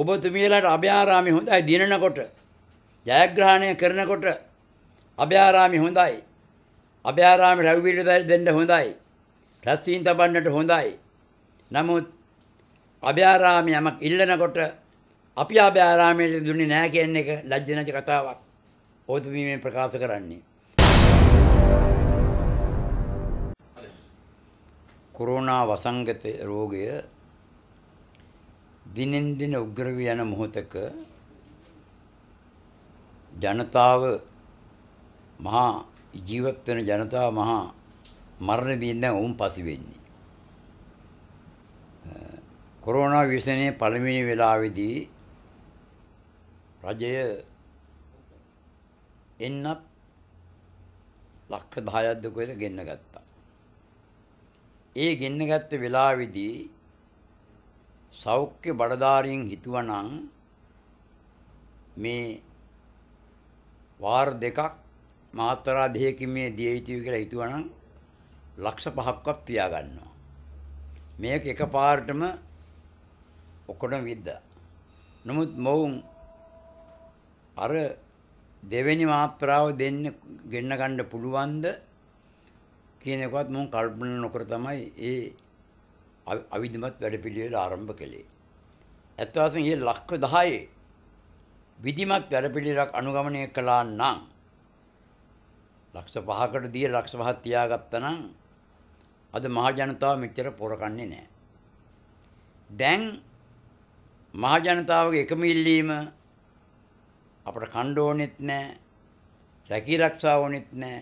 ඔබතුමියලාට අභ්‍යාරාමි හොඳයි දිනනකොට ජයග්‍රහණය කරනකොට අභ්‍යාරාමි හොඳයි. අභ්‍යාරාමි රැව්විල්ල දෙන්න හොඳයි. රැස්වීම් තබන්නට හොඳයි. නමුත් අභ්‍යාරාමි යමක් ඉල්ලනකොට අපි අභ්‍යාරාමයට දුන්නේ නැහැ කියන එක ලැජ්ජනච කතාවක්. ඔබතුමිය මේ ප්‍රකාශ කරන්නේ. කොරෝනා වසංගත රෝගය දිනෙන් දින උග්‍ර වී යන මොහොතක ජනතාව මහා ජීවත් වෙන ජනතාව මහා මරණ බියෙන් දැන් වුන් පසු වෙන්නේ. කොරෝනා විශ්වනේ පළවෙනි වෙලාවේදී රජය එන්නත් ලක්ෂ 10ක් දුකේද ගෙන්න ගත්තා. ඒ ගෙන්න ගත්ත වෙලාවේදී සෞඛ්‍ය බඩධාරීන් හිතුවනම් මේ වාර දෙකක් මාත්‍රා දෙකකින් මේ දිය යුතුයි කියලා හිතුවනම් ලක්ෂ පහක්වත් පියා ගන්නවා. මේක එකපාරටම ඔකොඩම විද්දා. නමුත් මොවුන් අර දෙවෙනි මාත්‍රාව දෙන්න ගෙන්න ගන්න පුළුවන්ද කියන එකවත් මම කල්පනා නොකර තමයි ඒ අවිධිමත් වැඩපිළිවෙල ආරම්භ කළේ. ඇත්ත වශයෙන්ම මේ ලක්ෂ 10 විධිමත් වැඩපිළිවෙලක් අනුගමනය කළා නම් ලක්ෂ 5කට දී ලක්ෂ 5ක් තියාගත්තා නම් අද මහ ජනතාව මෙච්චර පොරකන්නේ නැහැ. දැන් මහ ජනතාවගේ එකම ඉල්ලීම අපට කණ්ඩ ඕනෙත් නැහැ. රැකී ආරක්ෂාව ඕනෙත් නැහැ.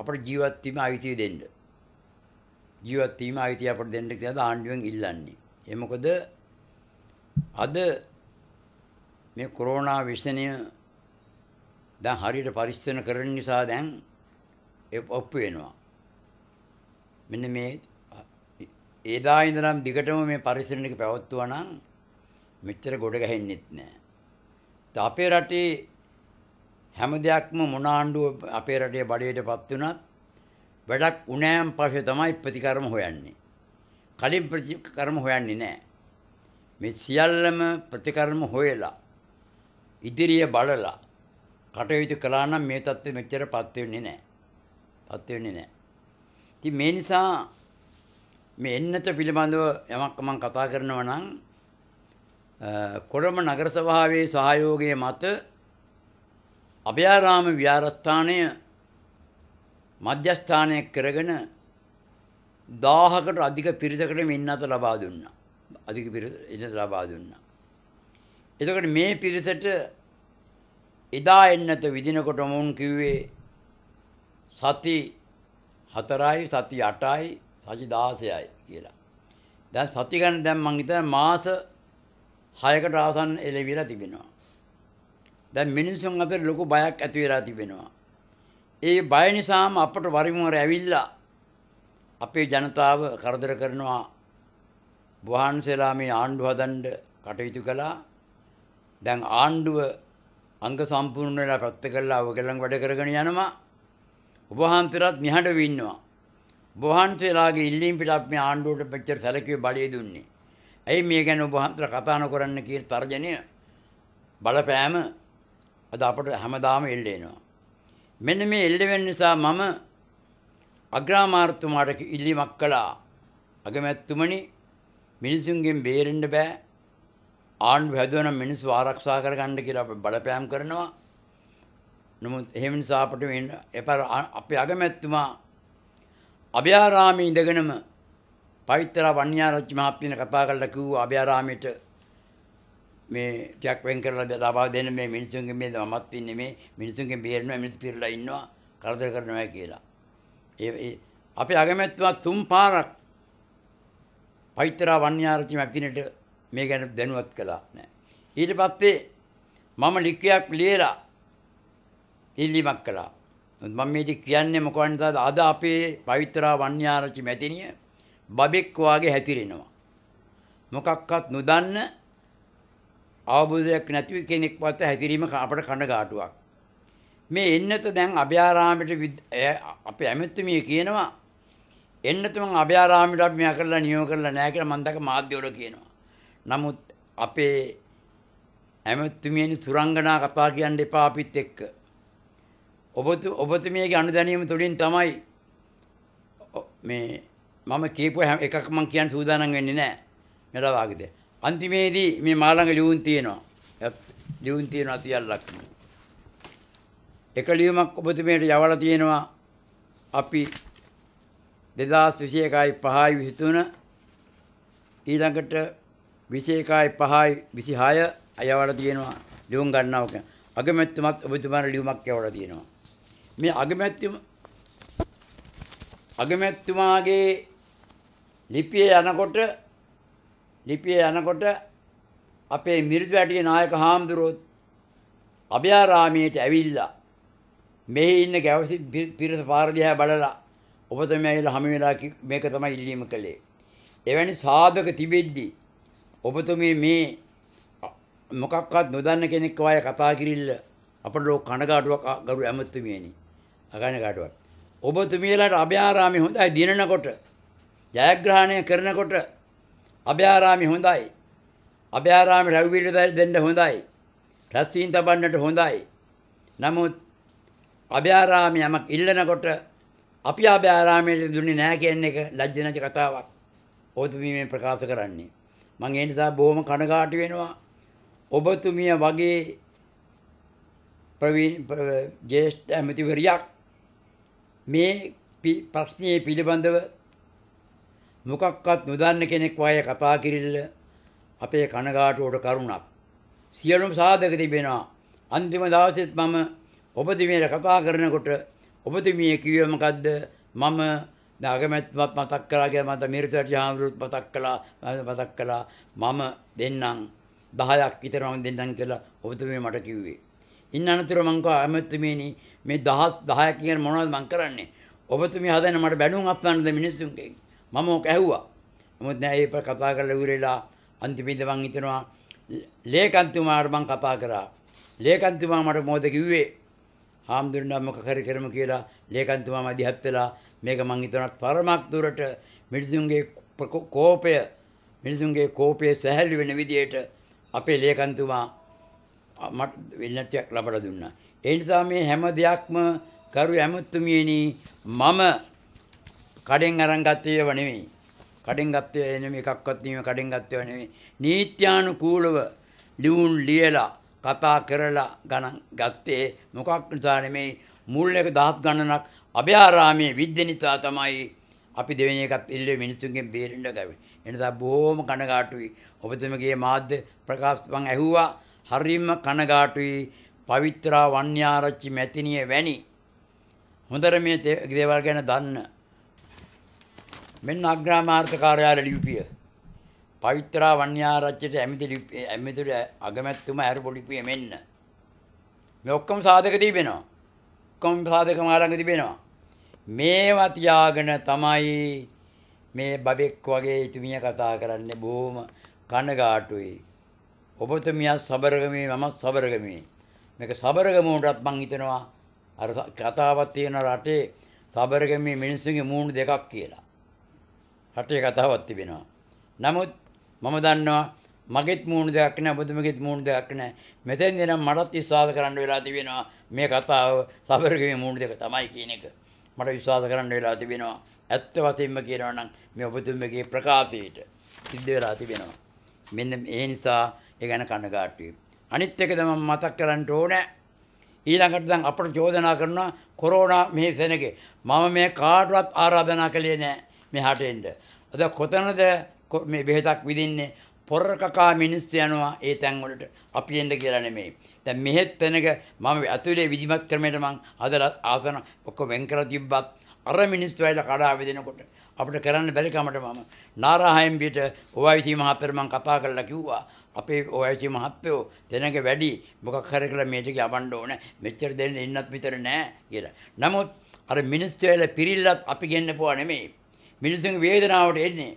අපට ජීවත් වීම අයිතිය දෙන්න. ජීවත් වීම අයිතිය අපට දෙන්න කියලා ආණ්ඩුවෙන් ඉල්ලන්නේ. ඒ මොකද අද මේ කොරෝනා විෂණය දැන් හරියට පරික්ෂණ කරන නිසා දැන් ඔප්පු වෙනවා. මෙන්න මේ ඒදා ඉඳනම් දිගටම මේ පරිසරණක පැවැත්වුවා නම් මෙච්චර ගොඩ ගැහෙන්නෙත් නෑ. අපේ රටේ හැම දෙයක්ම මොන ආණ්ඩුව අපේ රටේ බඩේටපත් වුණත් වැඩක් උනෑම් පස්සේ තමයි ප්‍රතිකර්ම හොයන්නේ. කලින් ප්‍රතිකර්ම හොයන්නේ නැහැ. මේ සියල්ලම ප්‍රතිකර්ම හොයලා ඉදිරිය බලලා කටයුතු කළා නම් මේ தත්ත්වෙ මෙච්චරපත් වෙන්නේ නැහැ. පත් වෙන්නේ නැහැ. ඉතින් මේ නිසා මේ එන්නත පිළිබඳව යමක් මම කතා කරනවා නම් කොළඹ නගර සභාවේ සහයෝගයේ මත අභයාරාම විහාරස්ථානය මධ්‍යස්ථානයක් කරගෙන 1000කට අධික පිරිසකට මෙන්නත ලබා දුන්නා. අධික පිරිස ඉන්නත ලබා දුන්නා. එතකොට මේ පිරිසට එදා එන්නත විදිනකොට මොවුන් කිව්වේ සති 4යි සති 8යි සති 16යි කියලා. දැන් සති ගන්න දැන් මං හිතන මාස 6කට ආසන්න එළවිලා තිබෙනවා. දැන් මිනිසුන් අපේ ලොකු බයක් ඇති වෙලා තිබෙනවා. ඒ බය නිසාම අපට වරිමවර ඇවිල්ලා අපේ ජනතාව කරදර කරනවා වහන්සේලා මේ ආණ්ඩුව හදන්න කටයුතු කළා දැන් ආණ්ඩුව අංග සම්පූර්ණ වෙලා පැත්ත කළා ඔයගලන් වැඩ කරගෙන යනවා ඔබ වහන්සේලාත් නිහඬව ඉන්නවා ඔබ වහන්සේලාගේ ඉල්ලීම් පිටත් මේ ආණ්ඩුවට මෙච්චර සැලකුවේ බලය දුන්නේ ඇයි මේ ගැන ඔබ වහන්සේලා කතා නොකරන්න කියන තර්ජනය බලපෑම අද අපට හැමදාම එල්ලේනවා මෙන්න මේ එල්ලවෙන්න නිසා මම අග්‍රාමාර්තුමාට ඉල්ලීමක් කළා. අගමැත්තුමනි මිනිසුන්ගෙන් බේරෙන්න බෑ. ආණ්ඩු හැදුවන මිනිස්සු ආරක්ෂා කරගන්න කියලා අපි බලපෑම් කරනවා. නමුත් එහෙම නිසා අපිට මේ එපාර අපේ අගමැත්තුමා අභයාරාමයේ ඉඳගෙනම පවිත්‍ර වන්‍යාරච්චි මහත්මිය කතා කරලා කිව්වා අභයාරාමයට මේ ටිකක් වෙන් කරලා ලබා දෙන මේ මිනිසුන්ගේ මේ මමත් ඉන්නේ මේ මිනිසුන්ගේ බේරෙනවා මිනිස්සු පිරලා ඉන්නවා කරදර කරනවා කියලා. ඒ අපේ අගමැතිතුමා තුන් පාරක් පෛත්‍රා වන්‍යාරචි මැතිනට මේ ගැන දැනුවත් කළා නෑ. ඊට පස්සේ මම ලිඛියක් ලියලා ඉල්ලීමක් කළා. මම මේ කියන්නේ මොකවන්ද අද අපේ පවිත්‍රා වන්‍යාරචි මැතිනිය බබෙක් වාගේ හැතිරෙනවා. මොකක්වත් නොදන්න අවබෝධයක් නැති කෙනෙක් වත හැසිරීම අපට කනගාටුවක්. මේ එන්නත දැන් අභ්‍යාරාමයට අපේ ඇමැත්තුමිය කියනවා එන්නතුම අභ්‍යාරාමයට අපි මෙයා කරලා නියම කරලා නැහැ කියලා මම දක මාධ්‍යවල කියනවා. නමුත් අපේ ඇමැත්තුමියනි සුරංගනා කතා කියන්න එපා අපිත් එක්ක. ඔබතු ඔබතුමියගේ අනුදැනීම තුළින් තමයි මේ මම කියපුව හැම එකක් මම කියන්න සූදානම් වෙන්නේ නැහැ. මෙලවාගේදී අන්තිමේදී මේ මාළඟ ලියුම් තියෙනවා. ලියුම් තියෙනවා 30 ලක්ෂණ. එක ලියුමක් ඔබතුමීට යවලා තියෙනවා අපි 2021යි 5යි 23 ඊළඟට 21යි 5යි 26 අයවලා තියෙනවා ලියුම් ගන්නවක අගමැතිතුමත් ඔබතුමාට ලියුමක් යවලා තියෙනවා මේ අගමැතිතුම අගමැතිතුමාගේ ලිපිය යනකොට ලිපිය යනකොට අපේ මිරිදු වැටියේ නායක හාමුදුරුවොත් අභයාරාමයට ඇවිල්ලා මෙහි ඉන්න ගැවසි පිරිස පාරදිහා බලලා ඔබතම ඇහිලා හැම වෙලා මේක තමයි ඉල්ලීම කළේ. එවැනි සාධක තිබෙද්දී ඔබතුමී මේ මොකක්වත් නොදන්න කෙනෙක් වාය කතා කිරිල්ල අපට ලෝක කනගාටුවක් ගරු ඇමතුමියනි. අගනගාටුවක්. ඔබතුමියලාට අභයාරාමේ හොඳයි දිනනකොට ජයග්‍රහණය කරනකොට අභයාරාමි හොඳයි. අභයාරාමි රැව්විල දෙන්න හොඳයි. රැස්වීම් තබන්නට හොඳයි. නමුත් අභයාරාමි යමක් ඉල්ලනකොට අපි අභයාරාමයට දුන්නේ නැහැ කියන එක ලැජ්ජනජ කතාවක්. ඔබතුමී මේ ප්‍රකාශ කරන්නේ. මම ඒ නිසා බොහොම කනගාටු වෙනවා. ඔබතුමිය වගේ ප්‍රවීණ ජේෂ්ඨ ඇමතිවරියක් මේ ප්‍රශ්නයේ පිළිබඳව මොකක්වත් නොදන්න කෙනෙක් වහය කතා කිරිල්ල අපේ කනගාටුවට කරුණක්. සියලුම් සාධක තිබෙනවා. අන්තිම දවසෙත් මම ඔබතුමියට කතා කරනකොට ඔබතුමිය කිව්වේ මොකද්ද? මම අගමැතිවත් මතක් කළා කියලා මට මිරිසටි හාමුදුරුවොත් මතක් කළා මතක් කළා මම දෙන්නම් 10ක් විතර මම දෙන්නම් කියලා ඔබතුමිය මට කිව්වේ. ඉන්න අනතුර මං කව අගමැතිතුමියනි මේ 10 10ක් කියන මොනවද මං කරන්නේ? ඔබතුමිය හදන මට බැලුම් අප්පන්නද මිනිස්සුන්ගෙන්. මම ඕක ඇහුවා. නමුත් නෑ ඒ කතා කරලා ඉවරලා අන්තිමේදී මං හිතනවා ලේකන්තුමාට මං කතා කරා. ලේකන්තුමා මට මොකද කිව්වේ? හාමුදුරනේ මොකක් හරි කරමු කියලා ලේකන්තුමා මදිහත් වෙලා මේක මං හිතනත් පරමක් දුරට මිනිසුන්ගේ කෝපය මිනිසුන්ගේ කෝපය සැහැල්ලු වෙන විදියට අපේ ලේකන්තුමා මට වෙන්නටයක් ලබලා දුන්නා. ඒ නිසා මේ හැම දෙයක්ම කරු ඇමතුමියනි මම කඩෙන් අරන් ගත්තේ ඒව නෙමෙයි. කඩෙන් ගත්තේ ඒ නෙමෙයි එකක්වත් නෙමෙයි කඩෙන් ගත්තේ නෙමෙයි. නීත්‍යානුකූලව ලියුම් ලියලා කතා කරලා ගණන් ගත්තේ මොකක් නිසා නෙමෙයි මුල් එක දහස් ගණනක් අභයාරාමයේ විද්‍ය නිසා තමයි අපි දෙවෙනි එකත් ඉල්ලුවේ මිනිසුන්ගෙන් බේරෙන්න ගාවේ. එනිසා බොහොම කනගාටුයි. ඔබතුමගේ මාධ්‍ය ප්‍රකාශ මං ඇහුවා හරිම කනගාටුයි. පවිත්‍රා වන්‍යාරච්චි මැතිණිය වැනි හොඳට මේ දේවල් ගැන දන්න මෙන්න අග්‍රාමාර්ථ කාර්යාල ලිපිය. පවිත්‍රා වන්‍යාරච්චයට ඇමිති ඇමිතුර අගමැත්තුම ඇරපු ලිපිය මෙන්න. මේ ඔක්කොම සාධක තිබෙනවා. ඔක්කොම සාධක මාළඟ තිබෙනවා. මේවා තියාගෙන තමයි මේ බබෙක් වගේ තුමිය කතා කරන්නේ බොහොම කනගාටුයි. ඔබතුමියා සබරගමේ මම සබරගමේ. මේක සබරගමුවටත් මං හිතනවා අර කතාවක් තියෙන රටේ සබරගමේ මිනිස්සුන්ගේ මූණ දෙකක් කියලා. රටේ කතාවක් තිබෙනවා. නමුත් මම දන්නවා මගෙත් මූුණ දෙයක් නෑ බුදුමගෙත් මූුණ දෙයක් නෑ මෙතැන් දෙනම් මටත් විශවාස කරන්න වෙලා තිබෙනවා මේ කතාව සබරගේ මූුණ දෙක තමයි කියන එක මට විශවාස කරන්න වෙලා තිබෙනවා ඇත්ත වසයෙන්ම කියනවනම් මේ ඔබතුමගේ ප්‍රකාශයට සිද්ධ වෙලා තිබෙනවා මෙන්න ඒ නිසා ඒ ගැන කණගාටුයි අනිත් එක තම මතක් කරන්න ඕන ඊළඟට දැන් අපට චෝදනා කරනවා කොරෝනා මේ සෙනගේ මම මේ කාටවත් ආරාධනා කළේ නෑ මෙහාට එන්න. අද කොතනද මේ බෙහෙතක් විදින්නේ? පොර කකා මිනිස්සු යනවා ඒ තැන් වලට අපි එන්න කියලා නෙමෙයි. දැන් මෙහෙත් වෙනක මම ඇතුලේ විධිමත් ක්‍රමයට මං හදලා ආසන ඔක්කොම වෙන් කරලා තිබ්බත් අර මිනිස්සු වල කඩා වෙදෙනකොට අපිට කරන්න බැරි කමට මම නාරාහයන් බියට OIC මහත්මයා මං කතා කරලා කිව්වා අපේ OIC මහත්මයෝ දෙනක වැඩි මොකක් හරි කියලා මේට යවන්න ඕන මෙච්චර දෙන්න ඉන්නත් විතර නෑ කියලා. නමුත් අර මිනිස්සු වල පිරිල්ලත් අපි ගෙන්න පොවා නෙමෙයි. මිනිසුන්ගේ වේදනාවට එන්නේ.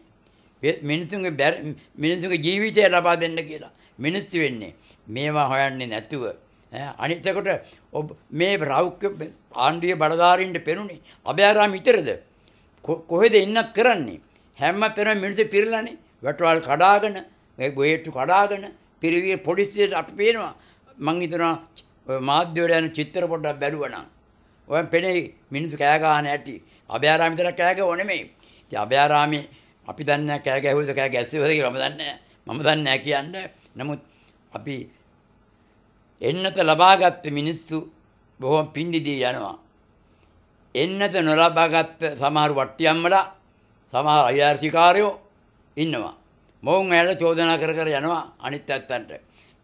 මිනිසුන්ගේ මිනිසුන්ගේ ජීවිතය ලබා දෙන්න කියලා මිනිස්සු වෙන්නේ. මේවා හොයන්නේ නැතුව අනිත් එකට මේ රෞක්‍ය ආණ්ඩුවේ බලධාරීන්ට පෙනුනේ අභයාරාම ඉතරද කොහෙද ඉන්නත් කරන්නේ හැම පෙරම මිනිස්සු පිරලානේ වැටවල් කඩාගෙන මේ ගොයට්ටු කඩාගෙන පිරිවිය පොලිසියට අපි පේනවා මං හිතනවා මාධ්‍ය වල යන චිත්‍ර පොඩ්ඩක් බැලුවනම් ඔයන් පෙනේ මිනිස්සු කෑ ගන්න ඇති අභයාරාම ඉතර කෑ ගව නෙමෙයි ඉතින් අභයාරාමි අපි දන්නේ නැහැ කෑ ගැහුවද කෑ ගැස්සෙවද කියලා මම දන්නේ මම දන්නේ නැහැ කියන්න. නමුත් අපි එන්නත ලබාගත් මිනිස්සු බොහොම පින්දිදී යනවා. එන්නත නොලබාගත් සමහර වට්ටියම්මලා සමහර අයියාර්සිකාරයෝ ඉන්නවා. මොවුන් ඇයට චෝදනා කර කර යනවා අනිත් ඇත්තන්ට.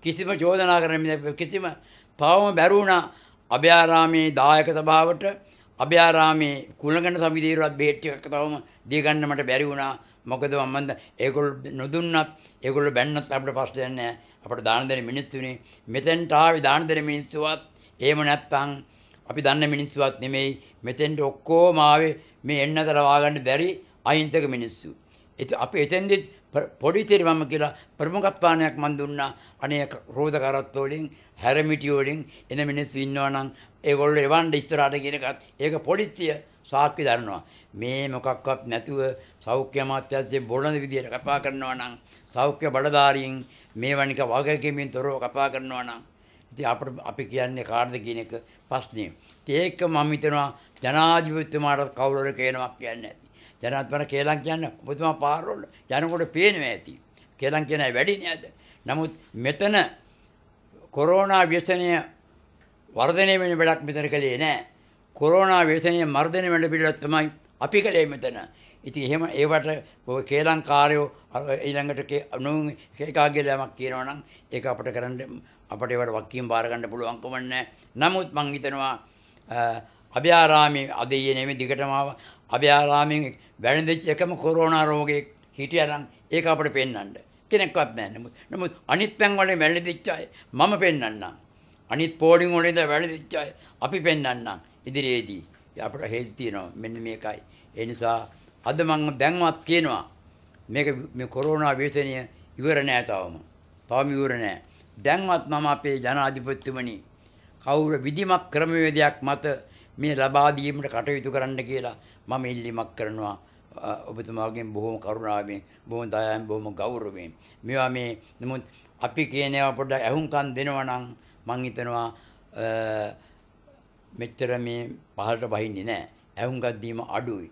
කිසිම චෝදනා කරන කිසිම තවම බැරුණා අභයාරාමේ දායක සභාවට අභ්‍යාරාමේ කුලගණ සමිදේරුවත් බෙහෙත් එකක් තවම දී ගන්න මට බැරි වුණා. මොකද මම මන්ද ඒගොල්ලෝ නොදුන්නත් ඒගොල්ලෝ බැන්නත් අපිට පස්ස දෙන්නේ නැහැ. අපිට දාන දෙන මිනිස්සුනේ මෙතෙන්ට ආවේ දාන දෙන මිනිස්සුවත් එහෙම නැත්නම් අපි දන්න මිනිස්සුවත් නෙමෙයි. මෙතෙන්ට ඔක්කොම ආවේ මේ එන්නතර වාගන්න බැරි අහිංසක මිනිස්සු. ඉතින් අපි එතෙන්දිත් පොඩි තෙරිවම කියලා ප්‍රමුඛත්වයක් මන් දුන්නා. අනේ රෝද කරත්තෝලින් හැරමිටියෝලින් එන මිනිස්සු ඉන්නවා නම් ඒගොල්ලෝ එවන්න ඉස්තරාට කියන එකත් ඒක පොලිසිය සාක්ෂි දරනවා. මේ මොකක්වත් නැතුව සෞඛ්‍ය අමාත්‍යාංශයේ බොළඳ විදියට කපා කරනවා නම් සෞඛ්‍ය බලධාරීන් මේ වනික වගකීමෙන් තොරව කපා කරනවා නම් ඉතින් අපිට අපි කියන්නේ කාටද කියන එක ප්‍රශ්නේ. ඒක මම හිතනවා ජනාධිපතිතුමාට කවුරුර කියනවා කියන්නේ නැති. ජනාධිපතිතුමා කියලා කියන්නේ ඔබතුමා පාරවල යනකොට පේනවා ඇති. කියලා කියන්නේ වැඩි නේද? නමුත් මෙතන කොරෝනා ව්‍යසනය වර්ධනය වෙන වැඩක් මෙතන කළේ නෑ. කොරෝනා වේසනය මර්ධනය වෙන පිළිවෙලක් තමයි අපි කළේ මෙතන. ඉතින් එහෙම ඒවට ඔය කේලංකාරයෝ ඊළඟට නුන් ඒකාගේ ළමක් කියනවා නම් ඒක අපිට කරන්න අපිට ඒවට වක්කීම් බාර ගන්න පුළුවන්කම නැහැ. නමුත් මං හිතනවා අභයාරාමයේ අද ඊයේ නෙමෙයි දිගටම ආව අභයාරාමයෙන් වැළඳිච්ච එකම කොරෝනා රෝගයේ හිටියනම් ඒක අපිට පෙන්වන්න. කෙනෙක්වත් නැහැ. නමුත් අනිත් පැන් වලින් වැළඳිච්ච අය මම පෙන්වන්නම්. අනිත් පෝඩින් වල ඉඳලා වැළඳිච්ච අපි පෙන්වන්නම් ඉදිරියේදී. අපිට හේතු තියෙනවා. මෙන්න මේකයි. ඒ නිසා අද මම දැන්වත් කියනවා මේක මේ කොරෝනා වේසනිය ඉවර නෑ තවම. තවම ඉවර නෑ. දැන්වත් මම අපේ ජනාධිපතිතුමනි කවුරු විධිමත් ක්‍රමවේදයක් මත මේ ලබා දීමට කටයුතු කරන්න කියලා මම ඉල්ලීමක් කරනවා. ඔබතුමාගෙන් බොහොම කරුණාවෙන් බොහොම දයාවෙන් බොහොම ගෞරවයෙන් මේවා මේ නමුත් අපි කියන ඒවා පොඩ්ඩක් ඇහුම්කන් දෙනවා නම් මං හිතනවා මෙච්චර මේ පහළට බහින්නේ නැහැ. ඇහුම්කක් දීම අඩුයි.